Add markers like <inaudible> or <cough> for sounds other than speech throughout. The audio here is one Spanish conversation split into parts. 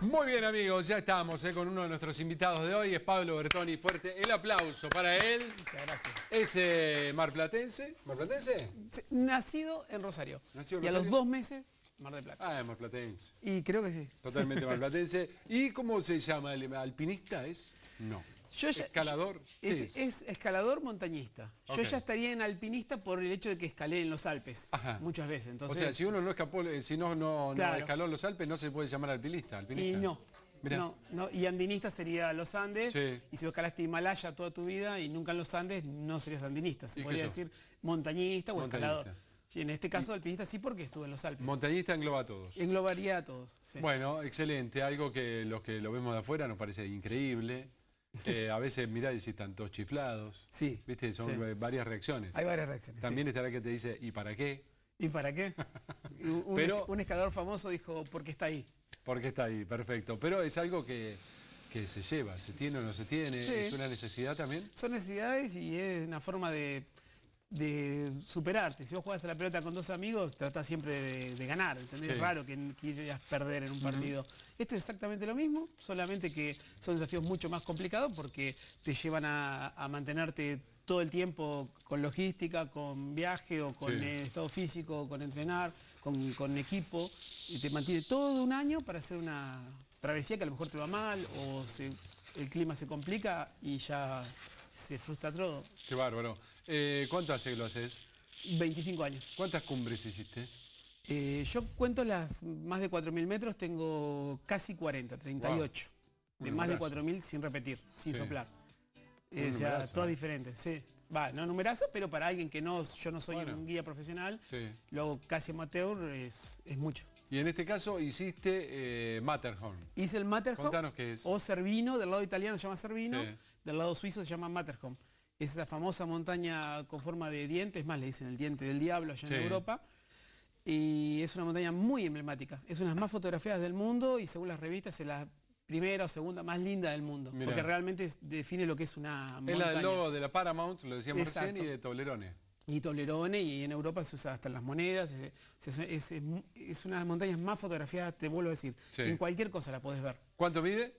Muy bien amigos, ya estamos eh, con uno de nuestros invitados de hoy, es Pablo Bertoni. Fuerte el aplauso para él. Muchas gracias. Es eh, marplatense. ¿Marplatense? Nacido en Rosario. ¿Nacido en Y a los dos meses, Mar de Plata. Ah, es marplatense. Y creo que sí. Totalmente marplatense. ¿Y cómo se llama? ¿El alpinista es? No escalador. Es, escalador montañista. Yo ya estaría en alpinista por el hecho de que escalé en los Alpes muchas veces. Entonces, o sea, si uno no escapó, eh, si no, no, escaló los Alpes, no se puede llamar alpinista. Y no. y andinista sería los Andes, y si escalaste Himalaya toda tu vida y nunca en los Andes, no serías andinista, se podría decir montañista o escalador. Y en este caso alpinista sí porque estuve en los Alpes. Montañista engloba a todos. Englobaría a todos. Bueno, excelente. Algo que los que lo vemos de afuera nos parece increíble. <laughs> Eh, a veces mirá y están tantos chiflados. Sí. Viste, son varias reacciones. Hay varias reacciones. También estará que te dice, ¿y para qué? ¿Y para qué? <laughs> un, Pero, escalador famoso dijo, ¿por qué está ahí. Porque está ahí, perfecto. Pero es algo que, se lleva, se tiene o no se tiene, es una necesidad también. Son necesidades y es una forma de de superarte. Si vos juegas a la pelota con dos amigos, tratás siempre de, ganar, Es raro que quieras perder en un partido. Esto es exactamente lo mismo, solamente que son desafíos mucho más complicados porque te llevan a, mantenerte todo el tiempo con logística, con viaje o con eh, estado físico, con entrenar, con, equipo. Y te mantiene todo un año para hacer una travesía que a lo mejor te va mal o el clima se complica y ya se frustra todo. Qué bárbaro. Eh, ¿Cuánto hace que lo haces? 25 años. ¿Cuántas cumbres hiciste? Eh, yo cuento las más de 4.000 metros, tengo casi 40, 38. De más de 4.000 sin repetir, sin soplar. Eh, todas diferentes, sí. Va, no numerazo, pero para alguien que no, yo no soy un guía profesional, luego casi amateur, es, mucho. Y en este caso hiciste Matterhorn. Hice el Matterhorn. Contanos qué es. O Servino, del lado italiano se llama Servino del lado suizo se llama Matterhorn. Es esa famosa montaña con forma de dientes, más le dicen el diente del diablo allá en Europa. Y es una montaña muy emblemática. Es una de las más fotografiadas del mundo y según las revistas es la primera o segunda más linda del mundo. Porque realmente define lo que es una montaña. Es la del logo de la Paramount, lo decíamos recién, y de Tolerone. Y Tolerone, y en Europa se usa hasta las monedas. Es, una de las montañas más fotografiadas, te vuelvo a decir. En cualquier cosa la puedes ver. ¿Cuánto mide?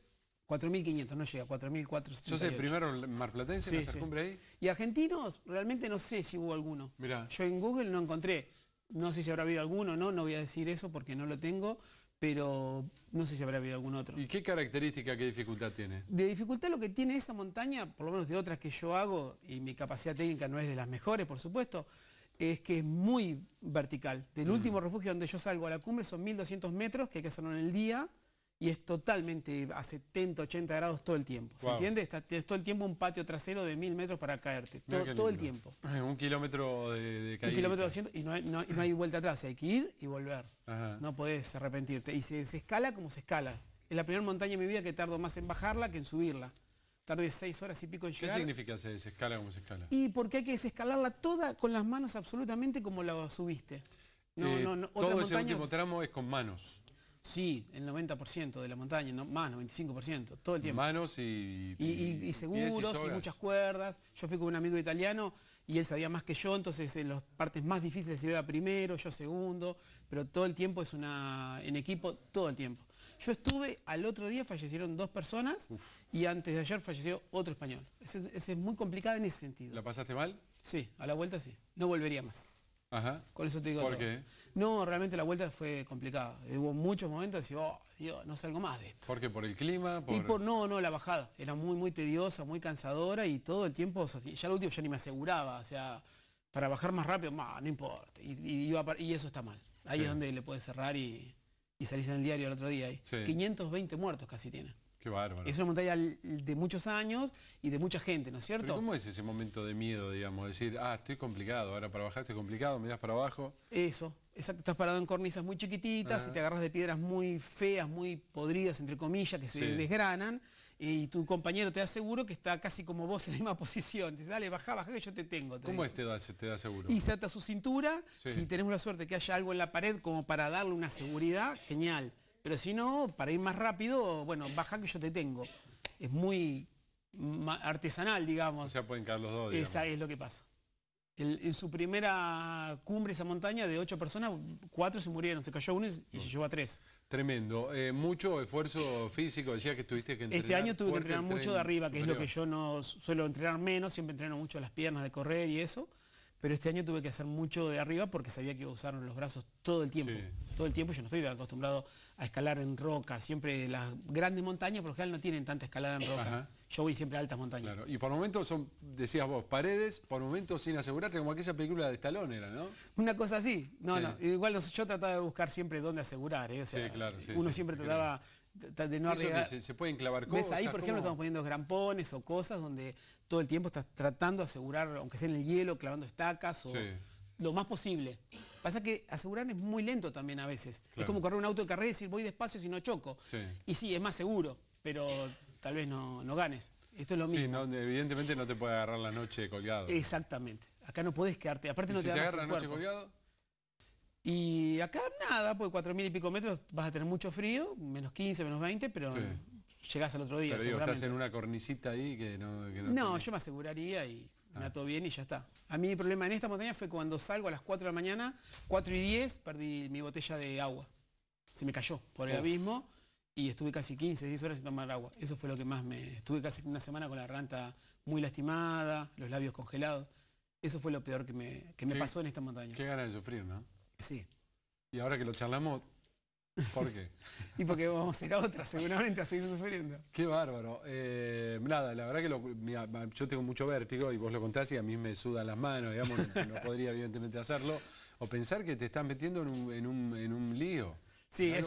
4.500, no llega, 4.400. Yo sé, primero marplatense sí, la cumbre ahí. Y argentinos, realmente no sé si hubo alguno. Mira, Yo en Google no encontré. No sé si habrá habido alguno, no, no voy a decir eso porque no lo tengo, pero no sé si habrá habido algún otro. ¿Y qué característica, qué dificultad tiene? De dificultad lo que tiene esa montaña, por lo menos de otras que yo hago, y mi capacidad técnica no es de las mejores, por supuesto, es que es muy vertical. Del mm. último refugio donde yo salgo a la cumbre son 1.200 metros, que hay que hacerlo en el día, y es totalmente a 70, 80 grados todo el tiempo. ¿Se entiende? Está, todo el tiempo un patio trasero de mil metros para caerte. Todo, el tiempo. <laughs> Un kilómetro de, caída. Un kilómetro de y no hay, y no hay vuelta atrás. Hay que ir y volver. No podés arrepentirte. Y se, escala como se escala. Es la primera montaña de mi vida que tardo más en bajarla que en subirla. Tardé seis horas y pico en llegar. ¿Qué significa se desescala como se escala? Y porque hay que desescalarla toda con las manos absolutamente como la subiste. No, eh, no, no. todo ese tramo es con manos. Sí, el 90% de la montaña, no, más 95%, todo el tiempo. Manos y... Y, seguros, y, muchas cuerdas. Yo fui con un amigo italiano y él sabía más que yo, entonces en eh, las partes más difíciles él iba primero, yo segundo, pero todo el tiempo es una... en equipo, todo el tiempo. Yo estuve, al otro día fallecieron dos personas y antes de ayer falleció otro español. es muy complicado en ese sentido. ¿La pasaste mal? Sí, a la vuelta sí. No volvería más. Con eso te digo No, realmente la vuelta fue complicada. Hubo muchos momentos y oh, no salgo más de esto. ¿Por ¿Por el clima? Y por, no, no, la bajada. Era muy, muy tediosa, muy cansadora y todo el tiempo, ya lo último ya ni me aseguraba, o sea, para bajar más rápido, más, no importa. Y, eso está mal. Ahí es donde le puedes cerrar y, y salís en el diario el otro día. Ahí. 520 muertos casi tiene. Es una montaña de muchos años y de mucha gente, ¿no es cierto? ¿Cómo es ese momento de miedo, digamos? Decir, ah, estoy complicado, ahora para bajar estoy complicado, miras para abajo. Eso, exacto. Estás parado en cornisas muy chiquititas y ah. te agarras de piedras muy feas, muy podridas, entre comillas, que se desgranan. Y tu compañero te da seguro que está casi como vos en la misma <laughs> posición. Te dale, baja, baja que yo te tengo. ¿Cómo es te da, te seguro? Y se ata su cintura. Si tenemos la suerte que haya algo en la pared como para darle una seguridad, genial. Pero si no, para ir más rápido, bueno, baja que yo te tengo. Es muy artesanal, digamos. O sea, pueden caer los dos. Esa es lo que pasa. en su primera cumbre, esa montaña, de ocho personas, cuatro se murieron. Se cayó uno y se llevó a tres. Tremendo. Eh, mucho esfuerzo físico. Decía que tuviste que este entrenar. Este año tuve que entrenar mucho de arriba, que es lo que yo no suelo entrenar menos. Siempre entreno mucho las piernas de correr y eso pero este año tuve que hacer mucho de arriba porque sabía que iba a usar los brazos todo el tiempo. Todo el tiempo, yo no estoy acostumbrado a escalar en roca, siempre las grandes montañas por lo general no tienen tanta escalada en roca. Yo voy siempre a altas montañas. Y por momentos son, decías vos, paredes, por momentos sin asegurarte, como aquella película de Estalón era, ¿no? Una cosa así, no, no, igual yo trataba de buscar siempre dónde asegurar, ¿eh? uno siempre trataba de no Se, pueden clavar cosas. ahí, por ejemplo, estamos poniendo grampones o cosas donde todo el tiempo estás tratando de asegurar, aunque sea en el hielo, clavando estacas o lo más posible. Pasa que asegurar es muy lento también a veces. Es como correr un auto de carrera y decir voy despacio si no choco. Y sí, es más seguro, pero tal vez no, no ganes. Esto es lo mismo. Sí, evidentemente no te puede agarrar la noche colgado. Exactamente. Acá no puedes quedarte. Aparte no te, la noche colgado? Y acá nada, pues cuatro mil y pico metros vas a tener mucho frío, menos 15, menos 20, pero llegas llegás al otro día. Pero estás en una cornicita ahí que no... no, yo me aseguraría y me ah. ato bien y ya está. A mí el problema en esta montaña fue cuando salgo a las 4 de la mañana, 4 y 10, perdí mi botella de agua. Se me cayó por el oh. abismo y estuve casi 15, 10 horas sin tomar agua. Eso fue lo que más me... Estuve casi una semana con la garganta muy lastimada, los labios congelados. Eso fue lo peor que me, que me pasó en esta montaña. Qué ganas de sufrir, ¿no? Sí. Y ahora que lo charlamos, ¿por qué? <laughs> y porque vamos a ir a otra, seguramente, a seguir sufriendo. Qué bárbaro. Eh, nada, la verdad que yo tengo mucho vértigo y vos lo contás y a mí me sudan las manos, digamos, no, podría evidentemente hacerlo. O pensar que te estás metiendo en un, lío. Sí, es,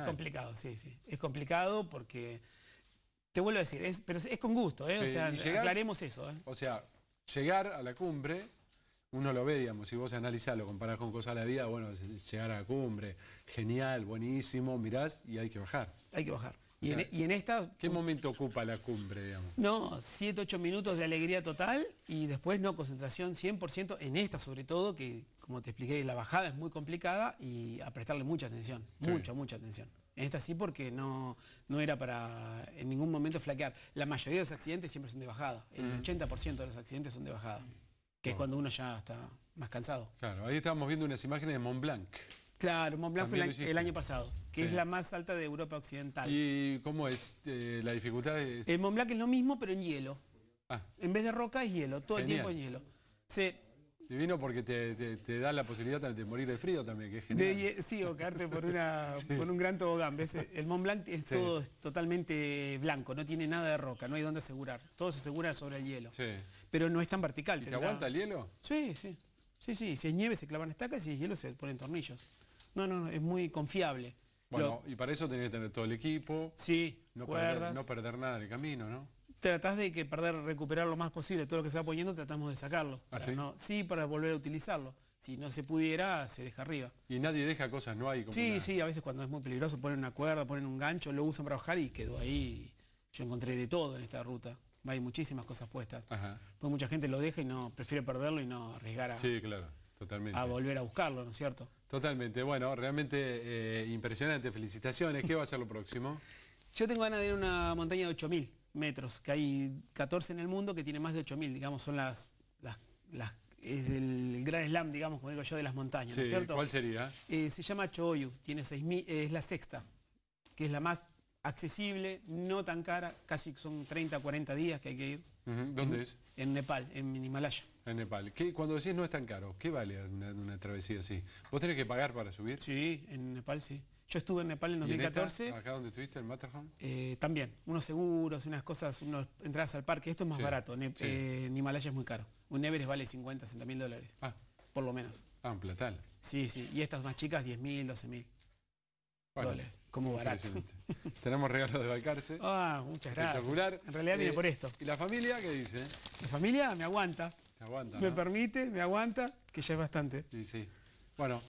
complicado, sí, sí. Es complicado porque, te vuelvo a decir, es, pero es con gusto, ¿eh? o sea, eso. ¿eh? O sea, llegar a la cumbre uno lo ve, digamos, si vos analizás, lo comparás con cosas de la vida, bueno, llegar a la cumbre, genial, buenísimo, mirás y hay que bajar. Hay que bajar. Y, e-, en, esta... ¿Qué momento ocupa la cumbre, digamos? No, 7, 8 minutos de alegría total y después no, concentración 100% en esta sobre todo, que como te expliqué, la bajada es muy complicada y a prestarle mucha atención, mucha, mucha atención. En esta sí porque no, no era para en ningún momento flaquear. La mayoría de los accidentes siempre son de bajada, el 80% mm. de los accidentes son de bajada que es mm. cuando uno ya está más cansado. Claro, ahí estábamos viendo unas imágenes de Mont Blanc. Claro, Mont Blanc fue el, año pasado, que es la más alta de Europa Occidental. ¿Y cómo es? Eh, ¿La dificultad es...? El Mont Blanc es lo mismo, pero en hielo. Ah. En vez de roca es hielo, todo el tiempo en hielo. Sí. Divino porque te, da la posibilidad de morir de frío también, que es de, sí, o caerte por, una, <laughs> un gran tobogán. ¿ves? El Mont Blanc es todo totalmente blanco, no tiene nada de roca, no hay dónde asegurar. Todo se asegura sobre el hielo. Sí. Pero no es tan vertical. ¿Te aguanta el hielo? Sí, sí. Sí, sí. Si es nieve se clavan estacas y si es hielo se ponen tornillos. No, no, es muy confiable. Bueno, y para eso tenés que tener todo el equipo. Sí, no, perder, no perder nada en el camino, ¿no? tratás de que perder, recuperar lo más posible. Todo lo que se va poniendo tratamos de sacarlo. Ah, sí? para volver a utilizarlo. Si no se pudiera, se deja arriba. Y nadie deja cosas, no hay como Sí, sí, a veces cuando es muy peligroso ponen una cuerda, ponen un gancho, lo usan para bajar y quedó ahí. Yo encontré de todo en esta ruta. Hay muchísimas cosas puestas. Pues mucha gente lo deja y no prefiere perderlo y no arriesgar a, claro. Totalmente. a volver a buscarlo, ¿no es cierto? Totalmente. Bueno, realmente eh, impresionante. Felicitaciones. ¿Qué va a ser lo próximo? Yo tengo ganas de ir a una montaña de 8000 metros, que hay 14 en el mundo que tiene más de 8.000, digamos, son las, las, es el gran slam, digamos, como digo yo, de las montañas, cierto? ¿cuál sería? Eh, se llama Choyu, tiene 6.000, es la sexta, que es la más accesible, no tan cara, casi son 30, 40 días que hay que ir. ¿Dónde es? En Nepal, en Himalaya. En Nepal. ¿Qué, cuando decís no es tan caro, ¿qué vale una travesía así? ¿Vos tenés que pagar para subir? Sí, en Nepal sí. Yo estuve en Nepal en 2014. ¿Acá donde estuviste, en Matterhorn? Eh, también, unos seguros, unas cosas, unas entradas al parque. Esto es más barato, eh, en Himalaya es muy caro. Un Everest vale 50, 60 mil dólares, ah. por lo menos. Ah, un platal. Sí, sí, y estas más chicas 10 mil, 12 mil dólares, como barato. Tenemos regalos de Balcarce. <laughs> Ah, muchas gracias. Espectacular. En realidad viene eh, por esto. ¿Y la familia qué dice? La familia me aguanta. Me aguanta. Me permite, me aguanta, que ya es bastante. Sí, sí. Bueno.